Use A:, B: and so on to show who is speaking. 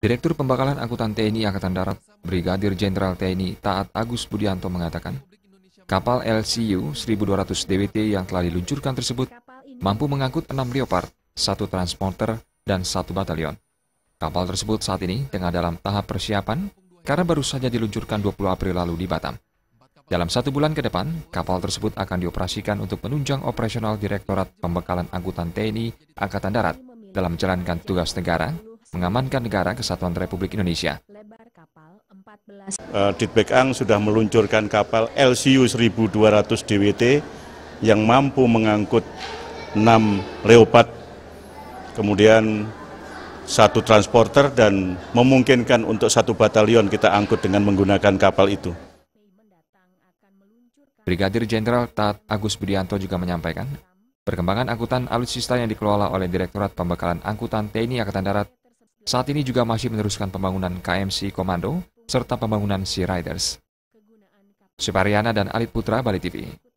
A: Direktur Pembakalan Angkutan TNI Angkatan Darat, Brigadir Jenderal TNI Taat Agus Budianto mengatakan, kapal LCU 1200 DWT yang telah diluncurkan tersebut mampu mengangkut 6 Leopard, satu transporter, dan satu batalion. Kapal tersebut saat ini tengah dalam tahap persiapan karena baru saja diluncurkan 20 April lalu di Batam. Dalam satu bulan ke depan, kapal tersebut akan dioperasikan untuk menunjang operasional Direktorat Pembekalan Angkutan TNI Angkatan Darat dalam menjalankan tugas negara mengamankan negara kesatuan Republik Indonesia.
B: Uh, Ditbek Ang sudah meluncurkan kapal LCU 1200 DWT yang mampu mengangkut 6 Leopard, kemudian satu transporter dan memungkinkan untuk satu batalion kita angkut dengan menggunakan kapal itu. Brigadir
A: Jenderal Tat Agus Budianto juga menyampaikan, perkembangan angkutan alutsista yang dikelola oleh Direktorat Pembekalan Angkutan TNI Angkatan Darat saat ini juga masih meneruskan pembangunan KMC Komando serta pembangunan Sea Riders. Supariana dan Alit Putra, Bali TV.